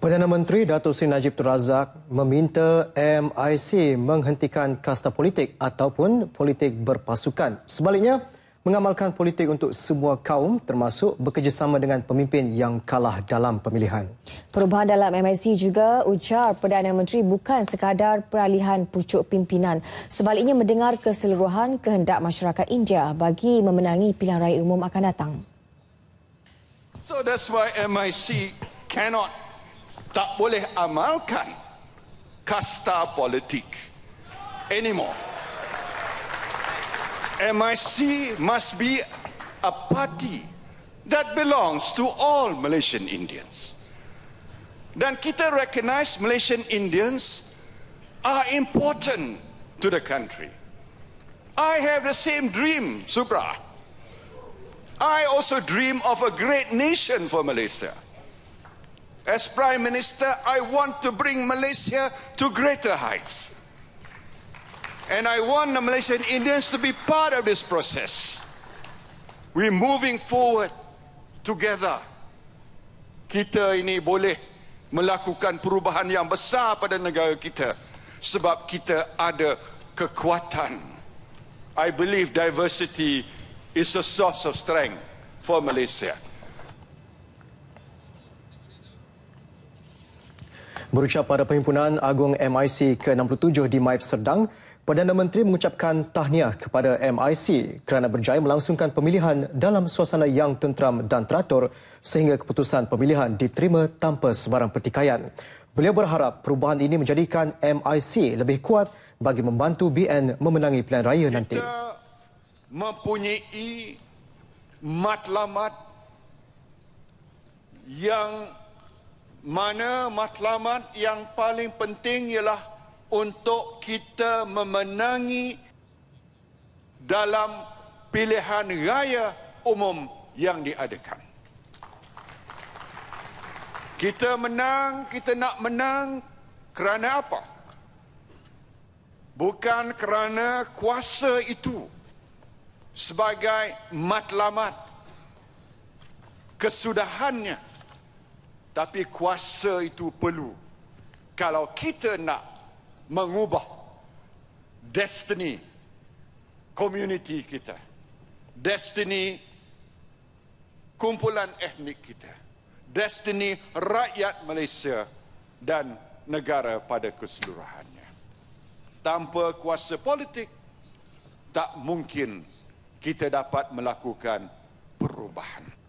Perdana Menteri Datuk Seri Najib Razak meminta MIC menghentikan kasta politik ataupun politik berpasukan. Sebaliknya, mengamalkan politik untuk semua kaum termasuk bekerjasama dengan pemimpin yang kalah dalam pemilihan. Perubahan dalam MIC juga ujar Perdana Menteri bukan sekadar peralihan pucuk pimpinan. Sebaliknya mendengar keseluruhan kehendak masyarakat India bagi memenangi pilihan raya umum akan datang. So that's why MIC cannot tak boleh amalkan kasta politik anymore. MIC must be a party that belongs to all Malaysian Indians. Dan kita recognize Malaysian Indians are important to the country. I have the same dream, Subra. I also dream of a great nation for Malaysia as Prime Minister, I want to bring Malaysia to greater heights. And I want the Malaysian Indians to be part of this process. We're moving forward together. Kita ini boleh melakukan perubahan yang besar pada negara kita sebab kita ada kekuatan. I believe diversity is a source of strength for Malaysia. Berucap pada Perhimpunan Agung MIC ke-67 di Maib Serdang, Perdana Menteri mengucapkan tahniah kepada MIC kerana berjaya melangsungkan pemilihan dalam suasana yang tenteram dan teratur sehingga keputusan pemilihan diterima tanpa sebarang pertikaian. Beliau berharap perubahan ini menjadikan MIC lebih kuat bagi membantu BN memenangi pilihan raya Kita nanti. Kita mempunyai matlamat yang mana matlamat yang paling penting ialah untuk kita memenangi dalam pilihan raya umum yang diadakan. Kita menang, kita nak menang kerana apa? Bukan kerana kuasa itu sebagai matlamat kesudahannya tapi kuasa itu perlu Kalau kita nak mengubah Destiny Community kita Destiny Kumpulan etnik kita Destiny rakyat Malaysia Dan negara pada keseluruhannya Tanpa kuasa politik Tak mungkin kita dapat melakukan perubahan.